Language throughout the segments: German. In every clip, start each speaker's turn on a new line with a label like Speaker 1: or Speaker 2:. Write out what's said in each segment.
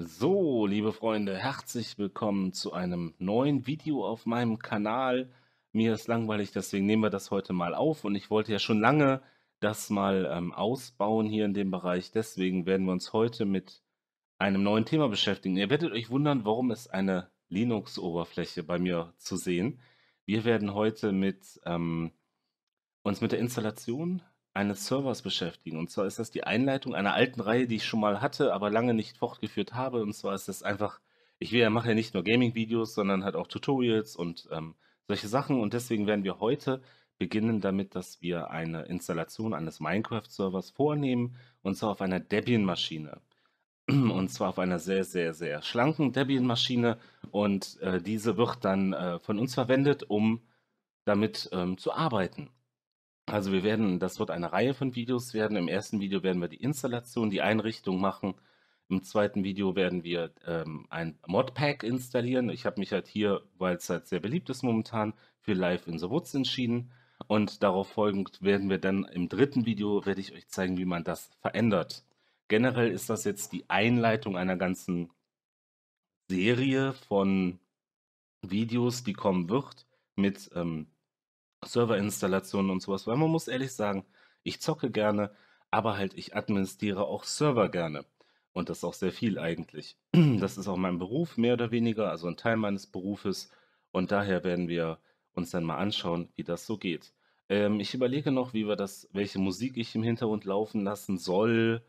Speaker 1: So, liebe Freunde, herzlich willkommen zu einem neuen Video auf meinem Kanal. Mir ist langweilig, deswegen nehmen wir das heute mal auf und ich wollte ja schon lange das mal ähm, ausbauen hier in dem Bereich. Deswegen werden wir uns heute mit einem neuen Thema beschäftigen. Ihr werdet euch wundern, warum ist eine Linux-Oberfläche bei mir zu sehen. Wir werden heute mit, ähm, uns mit der Installation eines Servers beschäftigen. Und zwar ist das die Einleitung einer alten Reihe, die ich schon mal hatte, aber lange nicht fortgeführt habe. Und zwar ist das einfach, ich will mache ja nicht nur Gaming-Videos, sondern halt auch Tutorials und ähm, solche Sachen. Und deswegen werden wir heute beginnen damit, dass wir eine Installation eines Minecraft-Servers vornehmen, und zwar auf einer Debian-Maschine. Und zwar auf einer sehr, sehr, sehr schlanken Debian-Maschine. Und äh, diese wird dann äh, von uns verwendet, um damit ähm, zu arbeiten. Also wir werden, das wird eine Reihe von Videos werden. Im ersten Video werden wir die Installation, die Einrichtung machen. Im zweiten Video werden wir ähm, ein Modpack installieren. Ich habe mich halt hier, weil es halt sehr beliebt ist momentan, für Live in the Woods entschieden. Und darauf folgend werden wir dann im dritten Video, werde ich euch zeigen, wie man das verändert. Generell ist das jetzt die Einleitung einer ganzen Serie von Videos, die kommen wird mit ähm, Serverinstallationen und sowas, weil man muss ehrlich sagen, ich zocke gerne, aber halt ich administriere auch Server gerne. Und das auch sehr viel eigentlich. Das ist auch mein Beruf, mehr oder weniger, also ein Teil meines Berufes. Und daher werden wir uns dann mal anschauen, wie das so geht. Ähm, ich überlege noch, wie wir das, welche Musik ich im Hintergrund laufen lassen soll,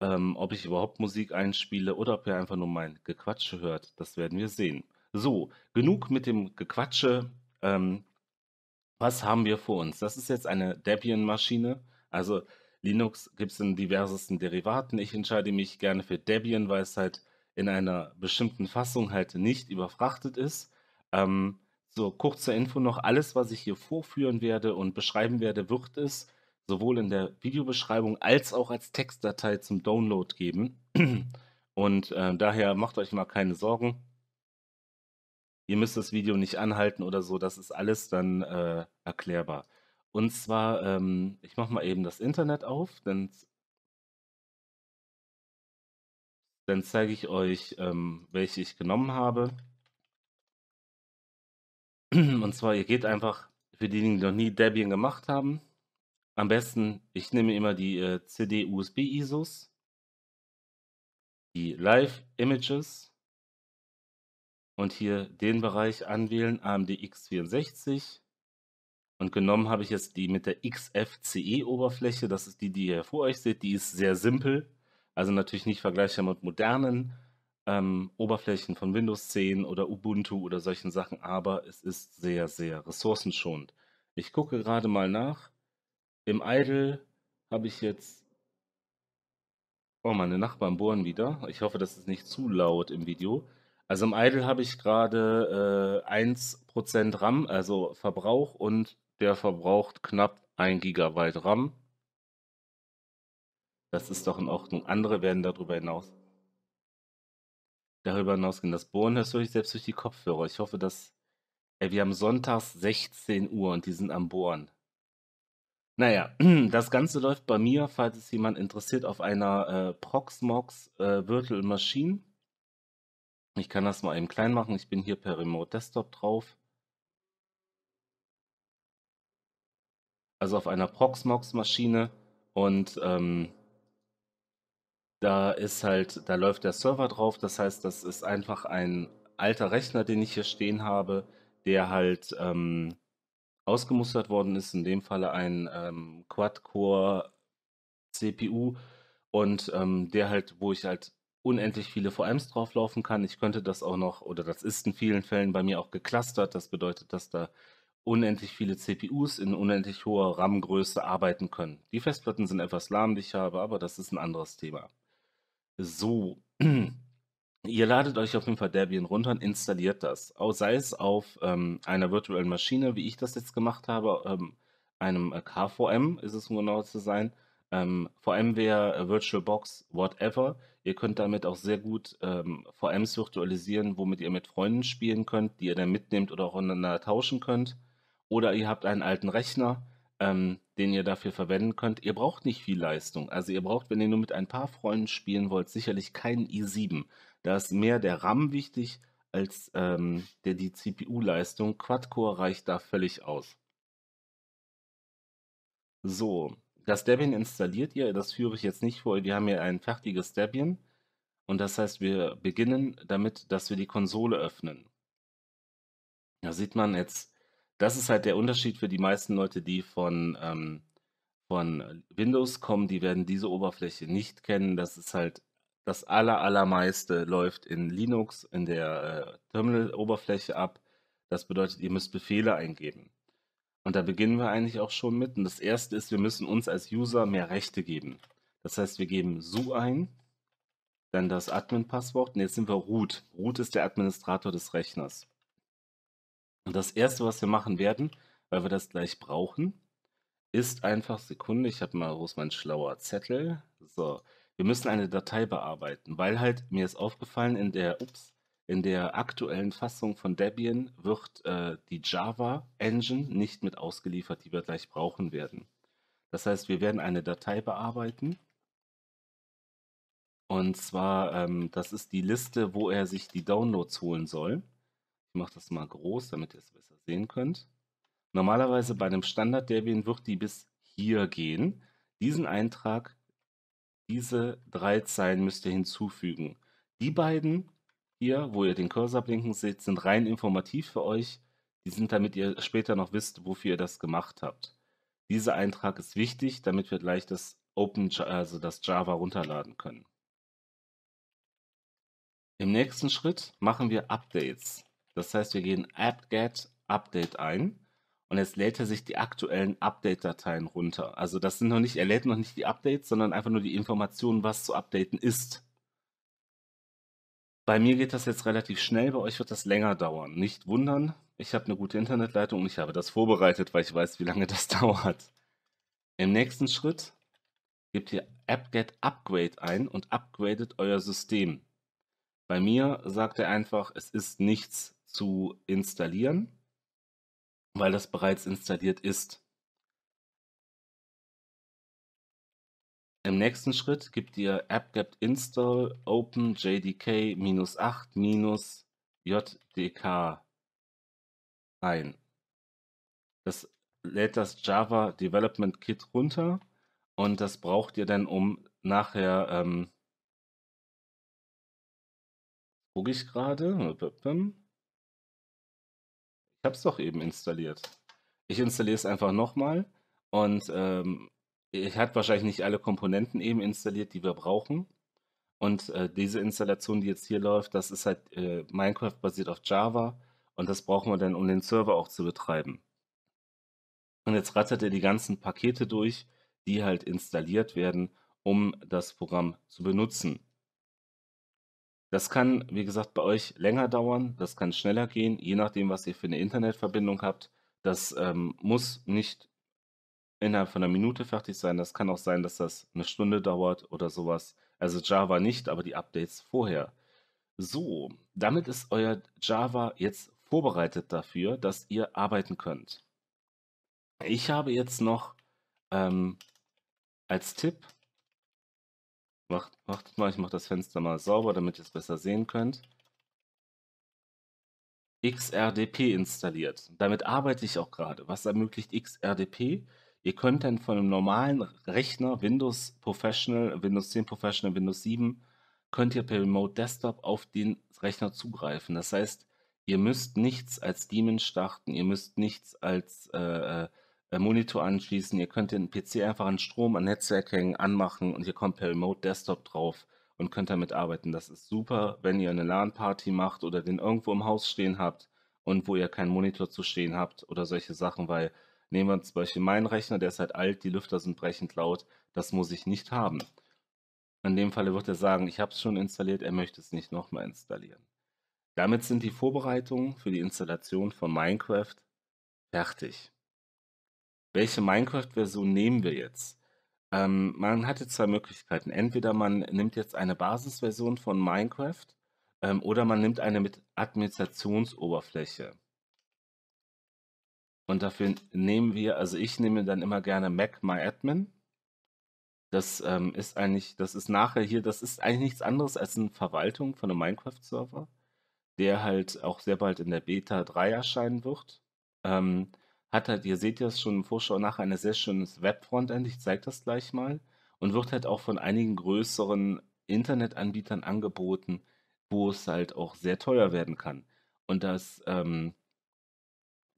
Speaker 1: ähm, ob ich überhaupt Musik einspiele oder ob ihr einfach nur mein Gequatsche hört. Das werden wir sehen. So, genug mit dem Gequatsche. Ähm, was haben wir vor uns? Das ist jetzt eine Debian-Maschine. Also Linux gibt es in diversesten Derivaten. Ich entscheide mich gerne für Debian, weil es halt in einer bestimmten Fassung halt nicht überfrachtet ist. Ähm, so kurze Info noch, alles, was ich hier vorführen werde und beschreiben werde, wird es sowohl in der Videobeschreibung als auch als Textdatei zum Download geben. Und äh, daher macht euch mal keine Sorgen ihr müsst das Video nicht anhalten oder so, das ist alles dann äh, erklärbar. Und zwar, ähm, ich mache mal eben das Internet auf, denn dann zeige ich euch, ähm, welche ich genommen habe. Und zwar, ihr geht einfach, für diejenigen, die noch nie Debian gemacht haben, am besten, ich nehme immer die äh, CD-USB-ISOs, die Live-Images, und hier den Bereich anwählen, AMD X64. Und genommen habe ich jetzt die mit der XFCE-Oberfläche. Das ist die, die ihr vor euch seht. Die ist sehr simpel. Also natürlich nicht vergleichbar mit modernen ähm, Oberflächen von Windows 10 oder Ubuntu oder solchen Sachen, aber es ist sehr, sehr ressourcenschonend. Ich gucke gerade mal nach. Im Idle habe ich jetzt... Oh, meine Nachbarn bohren wieder. Ich hoffe, das ist nicht zu laut im Video. Also im Idle habe ich gerade äh, 1% RAM, also Verbrauch, und der verbraucht knapp 1 GB RAM. Das ist doch in Ordnung. Andere werden darüber hinaus. Darüber hinausgehen. Das Bohren hörst du dich selbst durch die Kopfhörer. Ich hoffe, dass. Ey, wir haben sonntags 16 Uhr und die sind am Bohren. Naja, das Ganze läuft bei mir, falls es jemand interessiert, auf einer äh, Proxmox äh, Virtual Machine. Ich kann das mal eben klein machen. Ich bin hier per Remote Desktop drauf. Also auf einer Proxmox-Maschine und ähm, da ist halt, da läuft der Server drauf. Das heißt, das ist einfach ein alter Rechner, den ich hier stehen habe, der halt ähm, ausgemustert worden ist. In dem Falle ein ähm, Quad-Core CPU und ähm, der halt, wo ich halt unendlich viele VMs drauflaufen kann. Ich könnte das auch noch, oder das ist in vielen Fällen bei mir auch geclustert. Das bedeutet, dass da unendlich viele CPUs in unendlich hoher RAM-Größe arbeiten können. Die Festplatten sind etwas lahm, die ich habe, aber das ist ein anderes Thema. So, ihr ladet euch auf jeden Fall Debian runter und installiert das. Sei es auf ähm, einer virtuellen Maschine, wie ich das jetzt gemacht habe, ähm, einem äh, KVM ist es um genau zu sein, ähm, VMware, äh, VirtualBox, whatever. Ihr könnt damit auch sehr gut ähm, VMs virtualisieren, womit ihr mit Freunden spielen könnt, die ihr dann mitnehmt oder auch untereinander tauschen könnt. Oder ihr habt einen alten Rechner, ähm, den ihr dafür verwenden könnt. Ihr braucht nicht viel Leistung. Also ihr braucht, wenn ihr nur mit ein paar Freunden spielen wollt, sicherlich keinen i7. Da ist mehr der RAM wichtig als ähm, der, die CPU-Leistung. Quad-Core reicht da völlig aus. So, das Debian installiert ihr, das führe ich jetzt nicht vor, wir haben hier ein fertiges Debian und das heißt, wir beginnen damit, dass wir die Konsole öffnen. Da sieht man jetzt, das ist halt der Unterschied für die meisten Leute, die von, ähm, von Windows kommen, die werden diese Oberfläche nicht kennen. Das ist halt das aller, allermeiste läuft in Linux, in der äh, Terminal-Oberfläche ab. Das bedeutet, ihr müsst Befehle eingeben. Und da beginnen wir eigentlich auch schon mit. Und das erste ist, wir müssen uns als User mehr Rechte geben. Das heißt, wir geben su ein, dann das Admin-Passwort und jetzt sind wir root. Root ist der Administrator des Rechners. Und das erste, was wir machen werden, weil wir das gleich brauchen, ist einfach, Sekunde, ich habe mal, wo ist mein schlauer Zettel? So, wir müssen eine Datei bearbeiten, weil halt, mir ist aufgefallen, in der, ups, in der aktuellen Fassung von Debian wird äh, die Java Engine nicht mit ausgeliefert, die wir gleich brauchen werden. Das heißt, wir werden eine Datei bearbeiten. Und zwar, ähm, das ist die Liste, wo er sich die Downloads holen soll. Ich mache das mal groß, damit ihr es besser sehen könnt. Normalerweise bei einem Standard Debian wird die bis hier gehen. Diesen Eintrag, diese drei Zeilen müsst ihr hinzufügen. Die beiden hier, wo ihr den Cursor blinken seht, sind rein informativ für euch. Die sind, damit ihr später noch wisst, wofür ihr das gemacht habt. Dieser Eintrag ist wichtig, damit wir gleich das Open, also das Java runterladen können. Im nächsten Schritt machen wir Updates. Das heißt, wir gehen apt-get update ein und jetzt lädt er sich die aktuellen Update-Dateien runter. Also das sind noch nicht, er lädt noch nicht die Updates, sondern einfach nur die Informationen, was zu updaten ist. Bei mir geht das jetzt relativ schnell, bei euch wird das länger dauern. Nicht wundern, ich habe eine gute Internetleitung und ich habe das vorbereitet, weil ich weiß, wie lange das dauert. Im nächsten Schritt gebt ihr apt upgrade ein und upgradet euer System. Bei mir sagt er einfach, es ist nichts zu installieren, weil das bereits installiert ist. Im nächsten Schritt gibt ihr appgap install open jdk-8-jdk ein. Das lädt das Java Development Kit runter und das braucht ihr dann, um nachher, ähm,
Speaker 2: gucke ich gerade, ich habe
Speaker 1: es doch eben installiert. Ich installiere es einfach nochmal und ähm, er hat wahrscheinlich nicht alle Komponenten eben installiert, die wir brauchen. Und äh, diese Installation, die jetzt hier läuft, das ist halt äh, Minecraft basiert auf Java und das brauchen wir dann, um den Server auch zu betreiben. Und jetzt rattert er die ganzen Pakete durch, die halt installiert werden, um das Programm zu benutzen. Das kann, wie gesagt, bei euch länger dauern, das kann schneller gehen, je nachdem, was ihr für eine Internetverbindung habt. Das ähm, muss nicht innerhalb von einer Minute fertig sein. Das kann auch sein, dass das eine Stunde dauert oder sowas. Also Java nicht, aber die Updates vorher. So, damit ist euer Java jetzt vorbereitet dafür, dass ihr arbeiten könnt. Ich habe jetzt noch ähm, als Tipp, macht, macht mal, ich mache das Fenster mal sauber, damit ihr es besser sehen könnt. XRDP installiert. Damit arbeite ich auch gerade. Was ermöglicht XRDP? Ihr könnt dann von einem normalen Rechner Windows Professional, Windows 10 Professional, Windows 7, könnt ihr per Remote Desktop auf den Rechner zugreifen. Das heißt, ihr müsst nichts als Daemon starten, ihr müsst nichts als äh, äh Monitor anschließen, ihr könnt den PC einfach an Strom, an Netzwerk hängen, anmachen und ihr kommt per Remote Desktop drauf und könnt damit arbeiten. Das ist super, wenn ihr eine LAN-Party macht oder den irgendwo im Haus stehen habt und wo ihr keinen Monitor zu stehen habt oder solche Sachen, weil Nehmen wir zum Beispiel meinen Rechner, der ist halt alt, die Lüfter sind brechend laut, das muss ich nicht haben. In dem Falle wird er sagen, ich habe es schon installiert, er möchte es nicht nochmal installieren. Damit sind die Vorbereitungen für die Installation von Minecraft fertig. Welche Minecraft-Version nehmen wir jetzt? Ähm, man hatte zwei Möglichkeiten. Entweder man nimmt jetzt eine Basisversion von Minecraft ähm, oder man nimmt eine mit Administrationsoberfläche. Und dafür nehmen wir, also ich nehme dann immer gerne Mac My Admin. Das ähm, ist eigentlich, das ist nachher hier, das ist eigentlich nichts anderes als eine Verwaltung von einem Minecraft-Server, der halt auch sehr bald in der Beta 3 erscheinen wird. Ähm, hat halt, ihr seht ja schon im Vorschau nachher, ein sehr schönes Webfrontend, ich zeige das gleich mal. Und wird halt auch von einigen größeren Internetanbietern angeboten, wo es halt auch sehr teuer werden kann. Und das, ähm,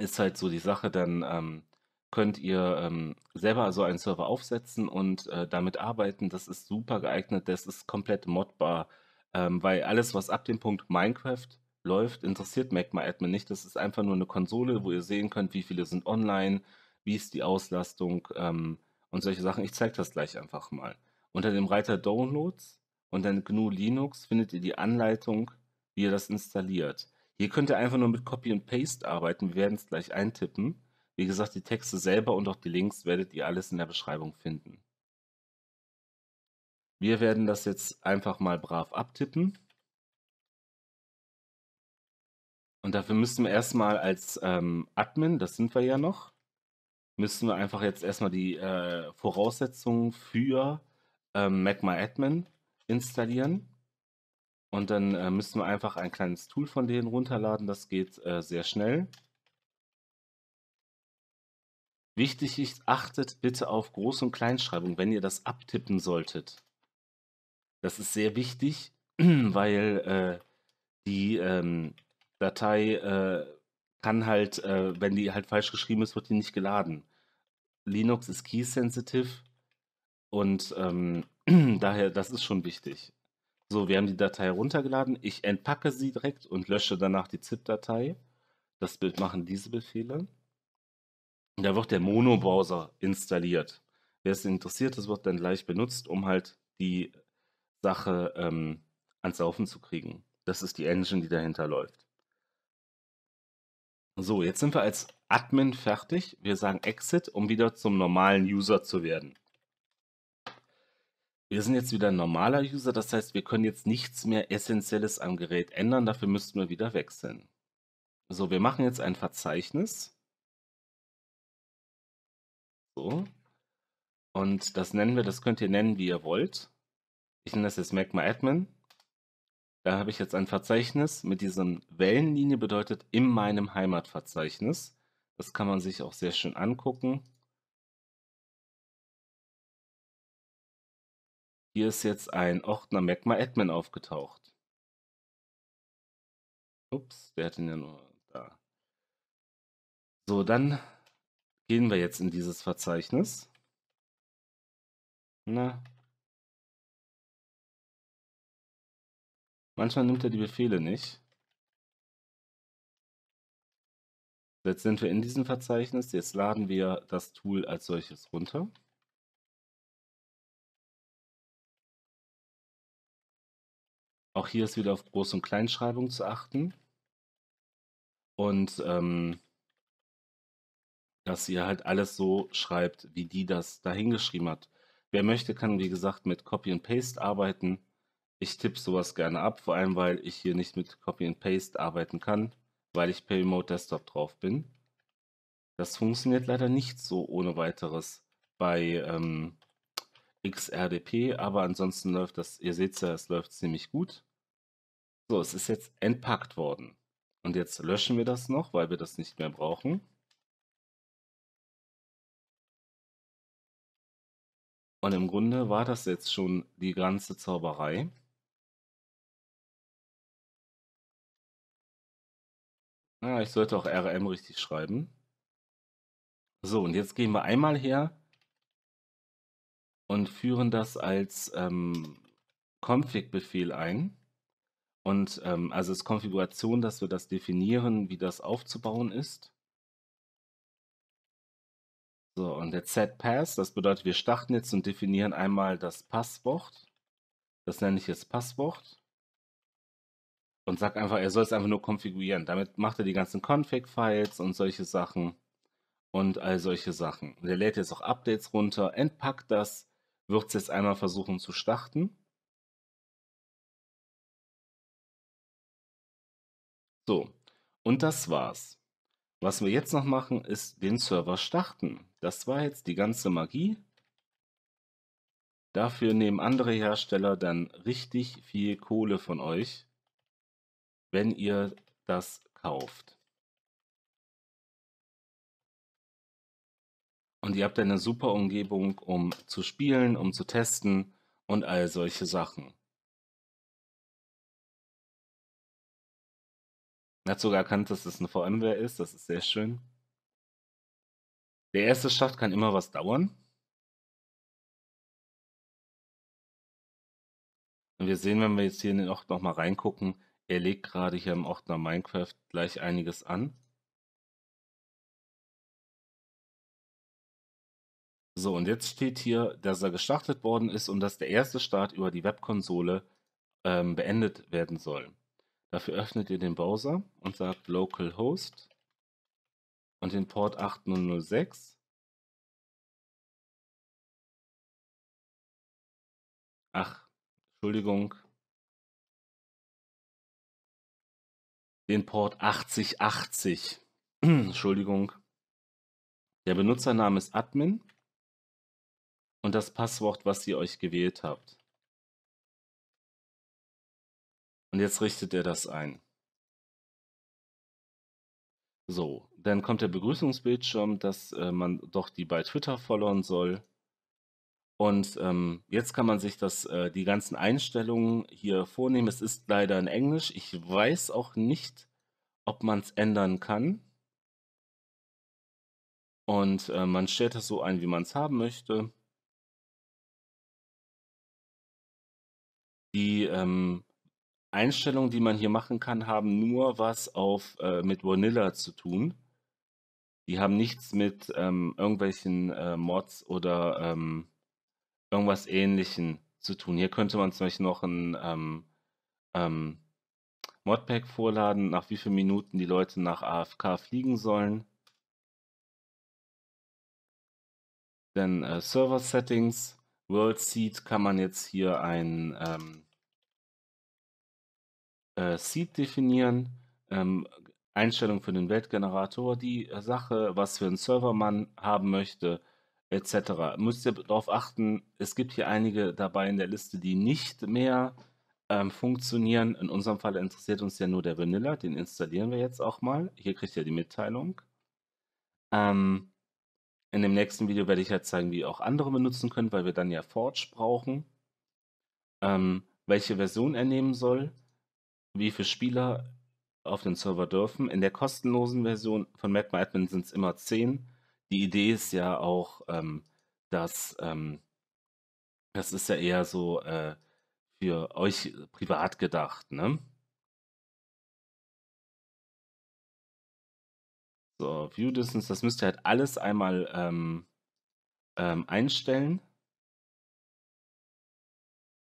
Speaker 1: ist halt so die Sache, dann ähm, könnt ihr ähm, selber so einen Server aufsetzen und äh, damit arbeiten. Das ist super geeignet, das ist komplett modbar, ähm, weil alles, was ab dem Punkt Minecraft läuft, interessiert Magma Admin nicht. Das ist einfach nur eine Konsole, wo ihr sehen könnt, wie viele sind online, wie ist die Auslastung ähm, und solche Sachen. Ich zeige das gleich einfach mal. Unter dem Reiter Downloads und dann GNU Linux findet ihr die Anleitung, wie ihr das installiert. Hier könnt ihr einfach nur mit Copy und Paste arbeiten. Wir werden es gleich eintippen. Wie gesagt, die Texte selber und auch die Links werdet ihr alles in der Beschreibung finden. Wir werden das jetzt einfach mal brav
Speaker 2: abtippen.
Speaker 1: Und dafür müssen wir erstmal als ähm, Admin, das sind wir ja noch, müssen wir einfach jetzt erstmal die äh, Voraussetzungen für ähm, Magma Admin installieren. Und dann äh, müssen wir einfach ein kleines Tool von denen runterladen. Das geht äh, sehr schnell. Wichtig ist, achtet bitte auf Groß- und Kleinschreibung, wenn ihr das abtippen solltet. Das ist sehr wichtig, weil äh, die ähm, Datei äh, kann halt, äh, wenn die halt falsch geschrieben ist, wird die nicht geladen. Linux ist key-sensitive und ähm, daher, das ist schon wichtig. So, wir haben die Datei runtergeladen. Ich entpacke sie direkt und lösche danach die ZIP-Datei. Das Bild machen diese Befehle. Da wird der Mono-Browser installiert. Wer es interessiert, das wird dann gleich benutzt, um halt die Sache ähm, ans Laufen zu kriegen. Das ist die Engine, die dahinter läuft. So, jetzt sind wir als Admin fertig. Wir sagen Exit, um wieder zum normalen User zu werden. Wir sind jetzt wieder ein normaler User, das heißt, wir können jetzt nichts mehr Essentielles am Gerät ändern, dafür müssten wir wieder wechseln. So, wir machen jetzt ein Verzeichnis. So. Und das nennen wir, das könnt ihr nennen, wie ihr wollt. Ich nenne das jetzt Magma Admin. Da habe ich jetzt ein Verzeichnis mit diesem Wellenlinie bedeutet in meinem Heimatverzeichnis. Das kann man sich auch sehr schön angucken.
Speaker 2: Hier ist jetzt ein Ordner Magma Admin aufgetaucht. Ups, der hat ihn ja nur da. So, dann gehen wir jetzt in dieses Verzeichnis. Na.
Speaker 1: Manchmal nimmt er die Befehle nicht. Jetzt sind wir in diesem Verzeichnis. Jetzt laden wir das Tool als solches runter. Auch hier ist wieder auf Groß- und Kleinschreibung zu achten. Und ähm, dass ihr halt alles so schreibt, wie die das dahingeschrieben hat. Wer möchte, kann wie gesagt mit Copy und Paste arbeiten. Ich tippe sowas gerne ab, vor allem weil ich hier nicht mit Copy and Paste arbeiten kann, weil ich per Remote Desktop drauf bin. Das funktioniert leider nicht so ohne weiteres bei ähm, XRDP, aber ansonsten läuft das, ihr seht ja, es läuft ziemlich gut. So, es ist jetzt entpackt worden. Und jetzt löschen wir das noch,
Speaker 2: weil wir das nicht mehr brauchen. Und im Grunde war das jetzt schon die ganze Zauberei. Ah, ich sollte auch
Speaker 1: RM richtig schreiben. So, und jetzt gehen wir einmal her und führen das als ähm, Config-Befehl ein. Und ähm, also ist Konfiguration, dass wir das definieren, wie das aufzubauen ist. So, und der Z-Pass, das bedeutet, wir starten jetzt und definieren einmal das Passwort. Das nenne ich jetzt Passwort. Und sag einfach, er soll es einfach nur konfigurieren. Damit macht er die ganzen Config-Files und solche Sachen und all solche Sachen. Und er lädt jetzt auch Updates runter, entpackt das wird es jetzt einmal versuchen zu starten. So, und das war's. Was wir jetzt noch machen, ist den Server starten. Das war jetzt die ganze Magie. Dafür nehmen andere Hersteller dann richtig viel Kohle von euch, wenn ihr das kauft.
Speaker 2: Und ihr habt eine super Umgebung, um zu spielen, um zu testen und all solche Sachen. Er hat sogar erkannt, dass es eine VMware ist, das ist sehr schön. Der erste Schacht kann immer was dauern. Und wir sehen, wenn wir jetzt hier in den Ordner nochmal reingucken, er legt gerade hier im Ordner Minecraft gleich einiges an. So, und jetzt
Speaker 1: steht hier, dass er gestartet worden ist und dass der erste Start über die Webkonsole ähm, beendet werden soll. Dafür öffnet ihr den Browser und sagt localhost und den Port 8006.
Speaker 2: Ach, Entschuldigung, den Port 8080. Entschuldigung. Der Benutzername ist admin und das Passwort, was ihr euch gewählt habt.
Speaker 1: Und jetzt richtet er das ein. So, dann kommt der Begrüßungsbildschirm, dass äh, man doch die bei Twitter followen soll. Und ähm, jetzt kann man sich das, äh, die ganzen Einstellungen hier vornehmen. Es ist leider in Englisch. Ich weiß auch nicht, ob man es ändern kann. Und äh, man stellt es so ein, wie man es haben möchte.
Speaker 2: die ähm,
Speaker 1: Einstellungen, die man hier machen kann, haben nur was auf, äh, mit Vanilla zu tun. Die haben nichts mit ähm, irgendwelchen äh, Mods oder ähm, irgendwas Ähnlichem zu tun. Hier könnte man zum Beispiel noch ein ähm, ähm, Modpack vorladen, nach wie vielen Minuten die Leute nach AFK fliegen sollen. Dann äh, Server Settings, World Seed kann man jetzt hier ein ähm, äh, Seed definieren, ähm, Einstellung für den Weltgenerator, die äh, Sache, was für einen Server man haben möchte, etc. Müsst ihr darauf achten, es gibt hier einige dabei in der Liste, die nicht mehr ähm, funktionieren. In unserem Fall interessiert uns ja nur der Vanilla, den installieren wir jetzt auch mal. Hier kriegt ihr die Mitteilung. Ähm, in dem nächsten Video werde ich ja zeigen, wie auch andere benutzen können, weil wir dann ja Forge brauchen. Ähm, welche Version er nehmen soll wie viele Spieler auf den Server dürfen. In der kostenlosen Version von Magma Admin sind es immer 10. Die Idee ist ja auch, ähm, dass ähm, das ist ja eher so äh, für euch privat
Speaker 2: gedacht, ne?
Speaker 1: So, View Distance, das müsst ihr halt alles einmal ähm, ähm einstellen.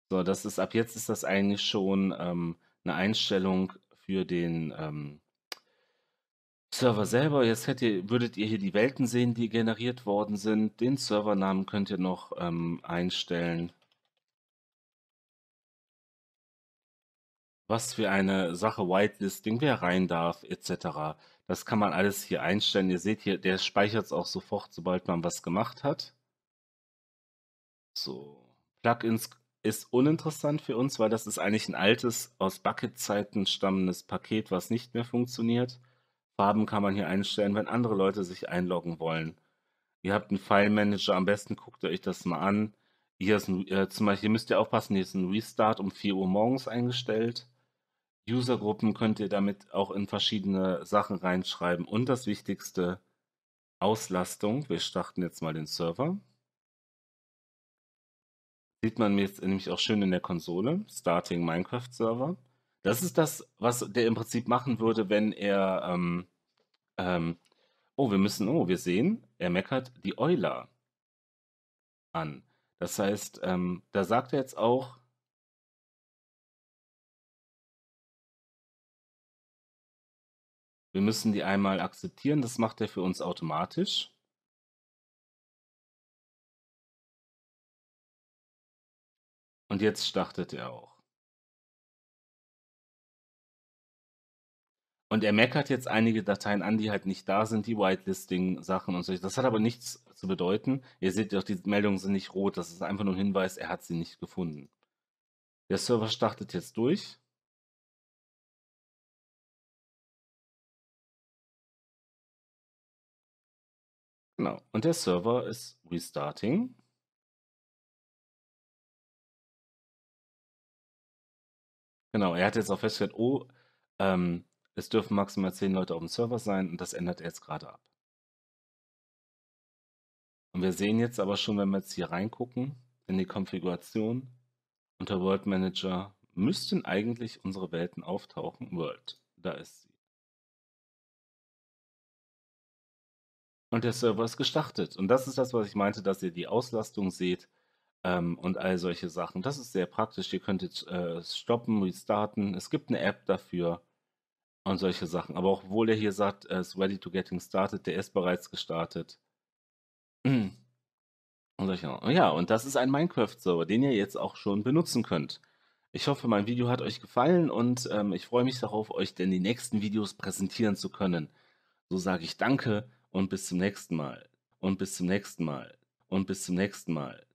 Speaker 1: So, das ist ab jetzt ist das eigentlich schon ähm, eine Einstellung für den ähm, Server selber. Jetzt ihr, würdet ihr hier die Welten sehen, die generiert worden sind. Den Servernamen könnt ihr noch ähm, einstellen. Was für eine Sache Whitelisting, wer rein darf, etc. Das kann man alles hier einstellen. Ihr seht hier, der speichert es auch sofort, sobald man was gemacht hat. So, Plugins ist uninteressant für uns, weil das ist eigentlich ein altes, aus Bucket-Zeiten stammendes Paket, was nicht mehr funktioniert. Farben kann man hier einstellen, wenn andere Leute sich einloggen wollen. Ihr habt einen File-Manager, am besten guckt euch das mal an. Hier ist ein, äh, zum Beispiel müsst ihr aufpassen, hier ist ein Restart um 4 Uhr morgens eingestellt. Usergruppen könnt ihr damit auch in verschiedene Sachen reinschreiben. Und das Wichtigste, Auslastung. Wir starten jetzt mal den Server sieht man jetzt nämlich auch schön in der Konsole, Starting Minecraft Server. Das ist das, was der im Prinzip machen würde, wenn er, ähm, ähm, oh, wir müssen, oh, wir sehen, er meckert die Euler an. Das heißt, ähm, da sagt er jetzt auch,
Speaker 2: wir müssen die einmal akzeptieren, das macht er für uns automatisch. Und jetzt startet er auch.
Speaker 1: Und er meckert jetzt einige Dateien an, die halt nicht da sind, die Whitelisting-Sachen und so. Das hat aber nichts zu bedeuten. Ihr seht doch, die Meldungen sind nicht rot. Das ist einfach nur ein Hinweis, er hat sie nicht gefunden. Der Server startet jetzt
Speaker 2: durch. Genau. Und der Server ist restarting.
Speaker 1: Genau, er hat jetzt auch festgestellt, oh, ähm, es dürfen maximal zehn Leute auf dem Server sein und das ändert er jetzt gerade ab. Und wir sehen jetzt aber schon, wenn wir jetzt hier reingucken, in die Konfiguration, unter World Manager müssten eigentlich unsere Welten auftauchen. World, da ist sie. Und der Server ist gestartet. Und das ist das, was ich meinte, dass ihr die Auslastung seht, ähm, und all solche Sachen. Das ist sehr praktisch. Ihr könntet äh, stoppen, restarten. Es gibt eine App dafür und solche Sachen. Aber obwohl er hier sagt, es ist ready to getting started, der ist bereits gestartet. Und solche Sachen. Ja, und das ist ein Minecraft-Server, den ihr jetzt auch schon benutzen könnt. Ich hoffe, mein Video hat euch gefallen und ähm, ich freue mich darauf, euch denn die nächsten Videos präsentieren zu können. So sage ich Danke und bis zum nächsten Mal. Und bis zum nächsten Mal. Und bis zum nächsten
Speaker 2: Mal.